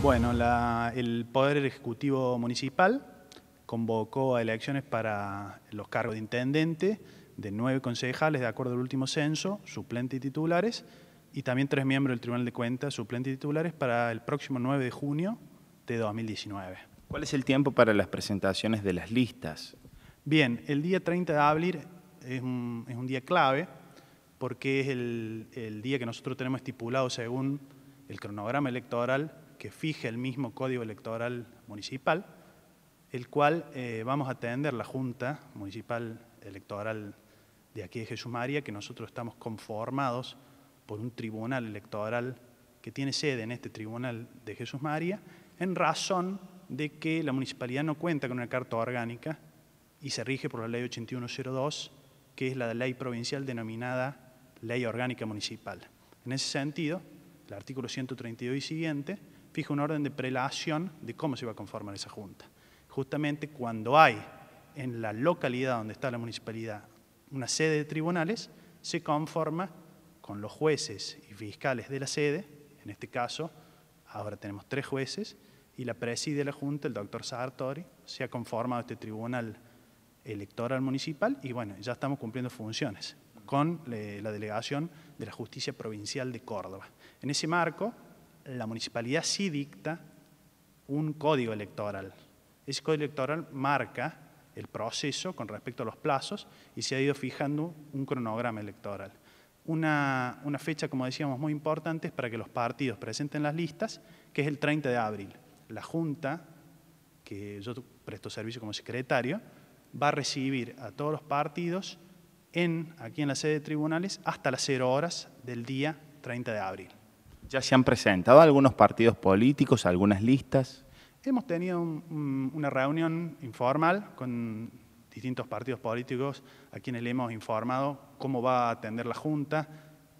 Bueno, el Poder Ejecutivo Municipal convocó a elecciones para los cargos de intendente de nueve concejales, de acuerdo al último censo, suplentes y titulares, y también tres miembros del Tribunal de Cuentas, suplentes y titulares, para el próximo 9 de junio de 2019. ¿Cuál es el tiempo para las presentaciones de las listas? Bien, el día 30 de abril es un, día clave porque es el día que nosotros tenemos estipulado según el cronograma electoral que fije el mismo Código Electoral Municipal, el cual eh, vamos a atender la Junta Municipal Electoral de aquí de Jesús María, que nosotros estamos conformados por un tribunal electoral que tiene sede en este tribunal de Jesús María, en razón de que la municipalidad no cuenta con una carta orgánica y se rige por la ley 8102, que es la ley provincial denominada Ley Orgánica Municipal. En ese sentido, el artículo 132 y siguiente fija un orden de prelación de cómo se va a conformar esa junta. Justamente cuando hay en la localidad donde está la municipalidad una sede de tribunales, se conforma con los jueces y fiscales de la sede, en este caso ahora tenemos tres jueces, y la preside la Junta, el doctor Sartori, se ha conformado este tribunal electoral municipal y bueno, ya estamos cumpliendo funciones con eh, la delegación de la Justicia Provincial de Córdoba. En ese marco, la municipalidad sí dicta un código electoral. Ese código electoral marca el proceso con respecto a los plazos y se ha ido fijando un cronograma electoral. Una, fecha, como decíamos, muy importante es para que los partidos presenten las listas, que es el 30 de abril. La Junta, que yo presto servicio como secretario, va a recibir a todos los partidos en, aquí en la sede de tribunales hasta las 0 horas del día 30 de abril. Ya se han presentado algunos partidos políticos, algunas listas. Hemos tenido una reunión informal con distintos partidos políticos a quienes le hemos informado cómo va a atender la Junta,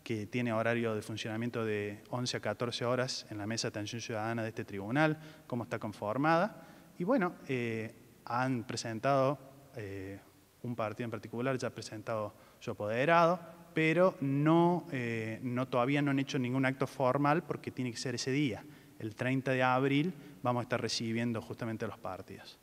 que tiene horario de funcionamiento de 11 a 14 horas en la mesa de atención ciudadana de este tribunal, cómo está conformada. Y bueno, eh, han presentado, eh, un partido en particular ya ha presentado su apoderado, pero no, eh, no, todavía no han hecho ningún acto formal porque tiene que ser ese día. El 30 de abril vamos a estar recibiendo justamente a los partidos.